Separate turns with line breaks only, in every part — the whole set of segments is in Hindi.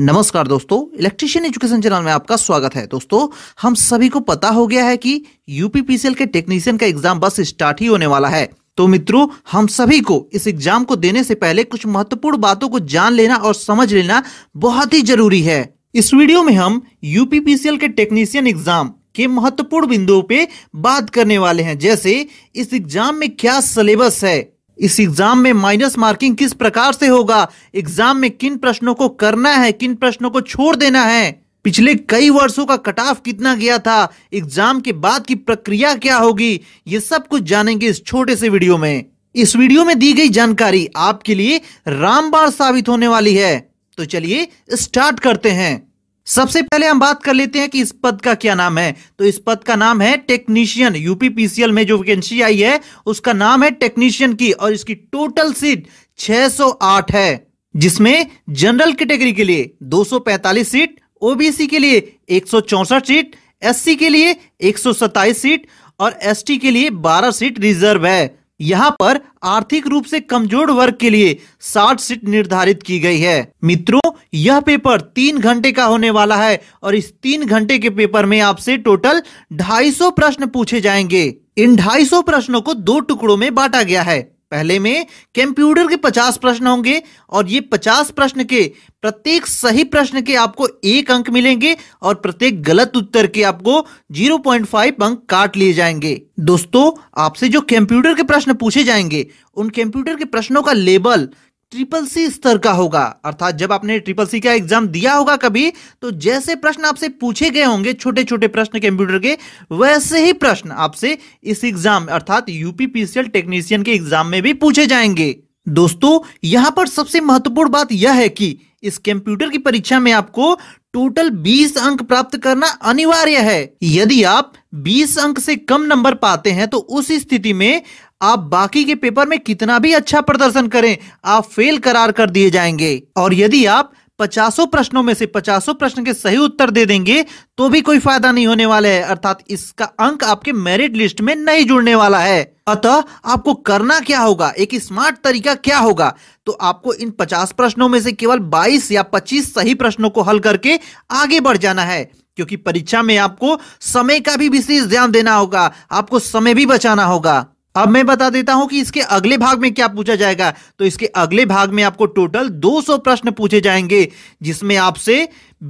नमस्कार दोस्तों इलेक्ट्रिशियन एजुकेशन चैनल में आपका स्वागत है दोस्तों हम सभी को पता हो गया है कि यूपीपीसीएल के टेक्नीशियन का एग्जाम बस स्टार्ट ही होने वाला है तो मित्रों हम सभी को इस एग्जाम को देने से पहले कुछ महत्वपूर्ण बातों को जान लेना और समझ लेना बहुत ही जरूरी है इस वीडियो में हम यूपीपीसीएल के टेक्नीशियन एग्जाम के महत्वपूर्ण बिंदुओं पे बात करने वाले हैं जैसे इस एग्जाम में क्या सिलेबस है इस एग्जाम में माइनस मार्किंग किस प्रकार से होगा एग्जाम में किन प्रश्नों को करना है किन प्रश्नों को छोड़ देना है पिछले कई वर्षों का कट ऑफ कितना गया था एग्जाम के बाद की प्रक्रिया क्या होगी ये सब कुछ जानेंगे इस छोटे से वीडियो में इस वीडियो में दी गई जानकारी आपके लिए रामबाण साबित होने वाली है तो चलिए स्टार्ट करते हैं सबसे पहले हम बात कर लेते हैं कि इस पद का क्या नाम है तो इस पद का नाम है टेक्नीशियन यूपीपीसीएल में जो वैकेंसी आई है उसका नाम है टेक्नीशियन की और इसकी टोटल सीट 608 है जिसमें जनरल कैटेगरी के लिए 245 सीट ओबीसी के लिए एक सीट एससी के लिए एक सीट और एसटी के लिए 12 सीट रिजर्व है यहाँ पर आर्थिक रूप से कमजोर वर्ग के लिए 60 सीट निर्धारित की गई है मित्रों यह पेपर तीन घंटे का होने वाला है और इस तीन घंटे के पेपर में आपसे टोटल 250 प्रश्न पूछे जाएंगे इन 250 प्रश्नों को दो टुकड़ों में बांटा गया है पहले में कंप्यूटर के 50 प्रश्न होंगे और ये 50 प्रश्न के प्रत्येक सही प्रश्न के आपको एक अंक मिलेंगे और प्रत्येक गलत उत्तर के आपको 0.5 अंक काट लिए जाएंगे दोस्तों आपसे जो कंप्यूटर के प्रश्न पूछे जाएंगे उन कंप्यूटर के प्रश्नों का लेबल ट्रिपल सी स्तर का होगा अर्थात जब आपने ट्रिपल सी का एग्जाम दिया होगा कभी तो जैसे प्रश्न आपसे पूछे गए होंगे छोटे छोटे प्रश्न कंप्यूटर के वैसे ही प्रश्न आपसे इस एग्जाम अर्थात यूपीपीसीएल टेक्नीशियन के एग्जाम में भी पूछे जाएंगे दोस्तों यहां पर सबसे महत्वपूर्ण बात यह है कि इस कंप्यूटर की परीक्षा में आपको टोटल 20 अंक प्राप्त करना अनिवार्य है यदि आप 20 अंक से कम नंबर पाते हैं तो उस स्थिति में आप बाकी के पेपर में कितना भी अच्छा प्रदर्शन करें आप फेल करार कर दिए जाएंगे और यदि आप पचासों प्रश्नों में से पचासों प्रश्न के सही उत्तर दे देंगे तो भी कोई फायदा नहीं होने वाला है अर्थात इसका अंक आपके मेरिट लिस्ट में नहीं जुड़ने वाला है अतः आपको करना क्या होगा एक स्मार्ट तरीका क्या होगा तो आपको इन 50 प्रश्नों में से केवल 22 या 25 सही प्रश्नों को हल करके आगे बढ़ जाना है क्योंकि परीक्षा में आपको समय का भी विशेष ध्यान देना होगा आपको समय भी बचाना होगा अब मैं बता देता हूं कि इसके अगले भाग में क्या पूछा जाएगा तो इसके अगले भाग में आपको टोटल 200 प्रश्न पूछे जाएंगे जिसमें आपसे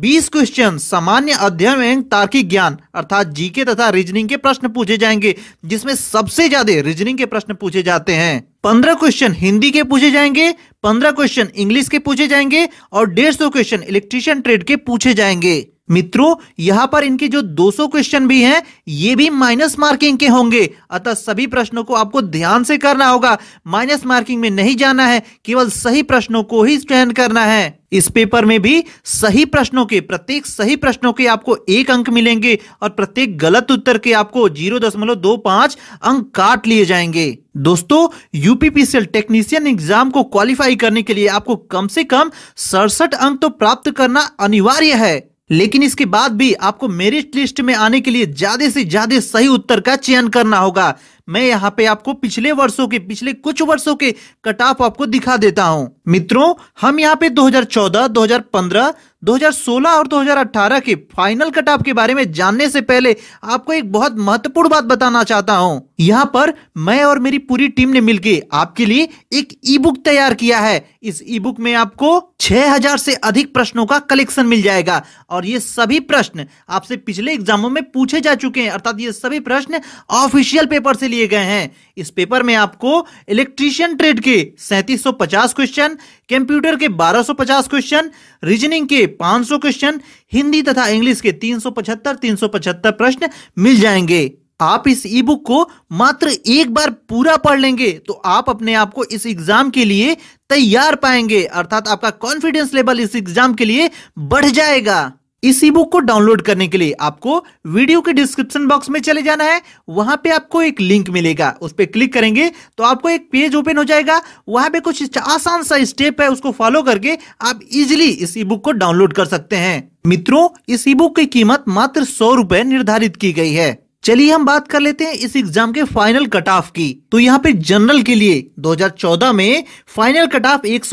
20 क्वेश्चन सामान्य अध्ययन एवं तार्किक ज्ञान अर्थात जीके तथा रीजनिंग के प्रश्न पूछे जाएंगे जिसमें सबसे ज्यादा रीजनिंग के प्रश्न पूछे जाते हैं पंद्रह क्वेश्चन हिंदी के पूछे जाएंगे पंद्रह क्वेश्चन इंग्लिश के पूछे जाएंगे और डेढ़ सौ क्वेश्चन इलेक्ट्रीशियन ट्रेड के पूछे जाएंगे मित्रों यहां पर इनके जो 200 क्वेश्चन भी हैं ये भी माइनस मार्किंग के होंगे अतः सभी प्रश्नों को आपको ध्यान से करना होगा माइनस मार्किंग में नहीं जाना है केवल सही प्रश्नों को ही चयन करना है इस पेपर में भी सही प्रश्नों के प्रत्येक सही प्रश्नों के आपको एक अंक मिलेंगे और प्रत्येक गलत उत्तर के आपको जीरो दशमलव दो पांच अंक काट लिए जाएंगे दोस्तों यूपीपीसीएल टेक्नीशियन एग्जाम को क्वालिफाई करने के लिए आपको कम से कम सड़सठ अंक तो प्राप्त करना अनिवार्य है लेकिन इसके बाद भी आपको मेरिट लिस्ट में आने के लिए ज्यादा से ज्यादा सही उत्तर का चयन करना होगा मैं यहाँ पे आपको पिछले वर्षों के पिछले कुछ वर्षों के कट ऑफ आपको दिखा देता हूँ मित्रों हम यहाँ पे 2014, 2015, 2016 और 2018 के फाइनल कट ऑफ के बारे में जानने से पहले आपको एक बहुत महत्वपूर्ण बात बताना चाहता हूँ यहाँ पर मैं और मेरी पूरी टीम ने मिलकर आपके लिए एक ई बुक तैयार किया है इस ई बुक में आपको 6000 से अधिक प्रश्नों का कलेक्शन मिल जाएगा और ये सभी प्रश्न आपसे पिछले एग्जामों में पूछे जा चुके हैं अर्थात ये सभी प्रश्न ऑफिशियल पेपर से लिए दिए गए हैं इस पेपर में आपको इलेक्ट्रीशियन ट्रेड के 3750 क्वेश्चन कंप्यूटर के 1250 क्वेश्चन रीजनिंग के 500 क्वेश्चन हिंदी तथा इंग्लिश के 375 375 प्रश्न मिल जाएंगे आप इस ई बुक को मात्र एक बार पूरा पढ़ लेंगे तो आप अपने आप को इस एग्जाम के लिए तैयार पाएंगे अर्थात आपका कॉन्फिडेंस लेवल इस एग्जाम के लिए बढ़ जाएगा इस बुक को डाउनलोड करने के लिए आपको वीडियो के डिस्क्रिप्शन बॉक्स में चले जाना है वहां पे आपको एक लिंक मिलेगा उस पर क्लिक करेंगे तो आपको एक पेज ओपन हो जाएगा वहां पे कुछ आसान सा स्टेप है उसको फॉलो करके आप इजिली इस ई बुक को डाउनलोड कर सकते हैं मित्रों इस ई बुक की कीमत मात्र सौ रुपए निर्धारित की गई है चलिए हम बात कर लेते हैं इस एग्जाम के फाइनल कट ऑफ की तो यहाँ पे जनरल के लिए 2014 में फाइनल कट ऑफ एक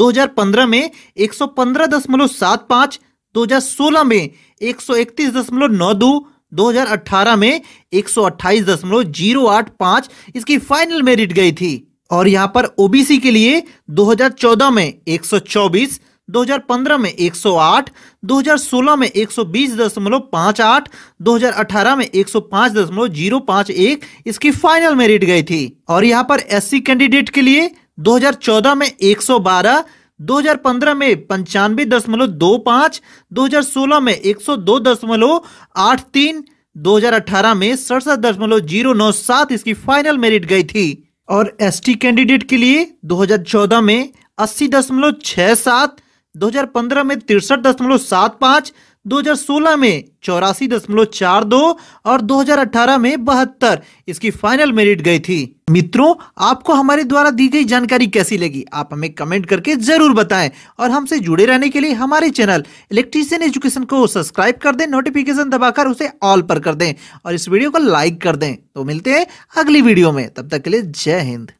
2015 में पांच 2016 में 131.92 2018 में पांच इसकी फाइनल मेरिट गई थी और यहां पर ओबीसी के लिए 2014 में एक सौ चौबीस 2015 में 108, 2016 में 120.58, 2018 में 105.051 इसकी फाइनल मेरिट गई थी और यहाँ पर एससी कैंडिडेट के लिए 2014 में 112, 2015 में पंचानवे दशमलव दो पांच दो में एक सौ दो दशमलव आठ तीन दो में सड़सठ दशमलव जीरो नौ सात इसकी फाइनल मेरिट गई थी और एसटी कैंडिडेट के लिए 2014 में अस्सी दशमलव छह सात दो में तिरसठ दशमलव सात पाँच 2016 में चौरासी दशमलव चार दो और 2018 में बहत्तर इसकी फाइनल मेरिट गई थी मित्रों आपको हमारे द्वारा दी गई जानकारी कैसी लगी आप हमें कमेंट करके जरूर बताएं और हमसे जुड़े रहने के लिए हमारे चैनल इलेक्ट्रीशियन एजुकेशन को सब्सक्राइब कर दें नोटिफिकेशन दबाकर उसे ऑल पर कर दें और इस वीडियो को लाइक कर दें तो मिलते हैं अगली वीडियो में तब तक के लिए जय हिंद